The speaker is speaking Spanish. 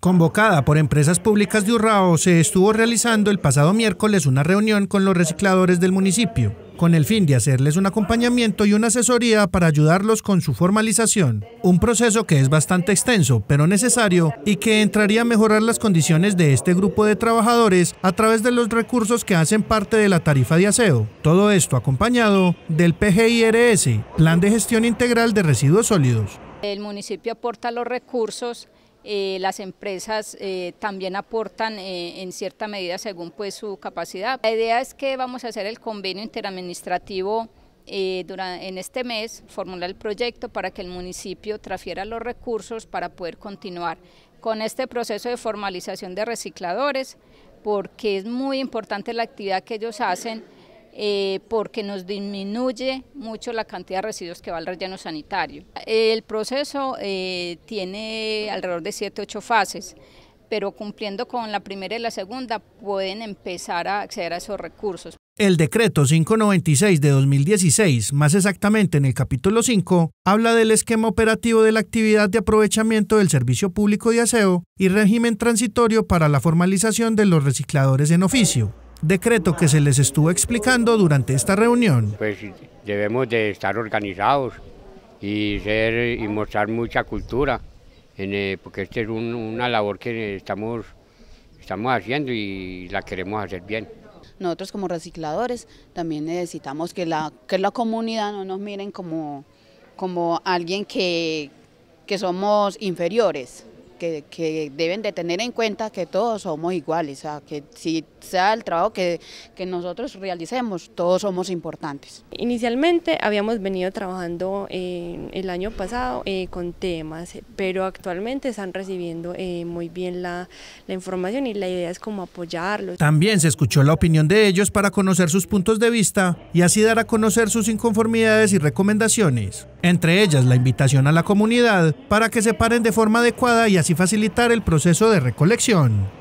Convocada por empresas públicas de Urrao, se estuvo realizando el pasado miércoles una reunión con los recicladores del municipio, con el fin de hacerles un acompañamiento y una asesoría para ayudarlos con su formalización, un proceso que es bastante extenso, pero necesario, y que entraría a mejorar las condiciones de este grupo de trabajadores a través de los recursos que hacen parte de la tarifa de aseo. Todo esto acompañado del PGIRS, Plan de Gestión Integral de Residuos Sólidos. El municipio aporta los recursos eh, las empresas eh, también aportan eh, en cierta medida según pues su capacidad. La idea es que vamos a hacer el convenio interadministrativo durante, en este mes, formular el proyecto para que el municipio transfiera los recursos para poder continuar con este proceso de formalización de recicladores, porque es muy importante la actividad que ellos hacen eh, porque nos disminuye mucho la cantidad de residuos que va al relleno sanitario. El proceso eh, tiene alrededor de 7-8 fases pero cumpliendo con la primera y la segunda pueden empezar a acceder a esos recursos. El decreto 596 de 2016, más exactamente en el capítulo 5, habla del esquema operativo de la actividad de aprovechamiento del servicio público de aseo y régimen transitorio para la formalización de los recicladores en oficio decreto que se les estuvo explicando durante esta reunión. Pues debemos de estar organizados y, ser, y mostrar mucha cultura, eh, porque esta es una labor que estamos, estamos haciendo y la queremos hacer bien. Nosotros como recicladores también necesitamos que la, que la comunidad no nos miren como, como alguien que, que somos inferiores que, deben de tener en cuenta que todos somos iguales, o sea, que si sea el trabajo que, que nosotros realicemos, todos somos importantes. Inicialmente habíamos venido trabajando el año pasado eh, con temas, pero actualmente están recibiendo eh, muy bien la, la información y la idea es como apoyarlos. También se escuchó la opinión de ellos para conocer sus puntos de vista y así dar a conocer sus inconformidades y recomendaciones entre ellas la invitación a la comunidad para que se paren de forma adecuada y así facilitar el proceso de recolección.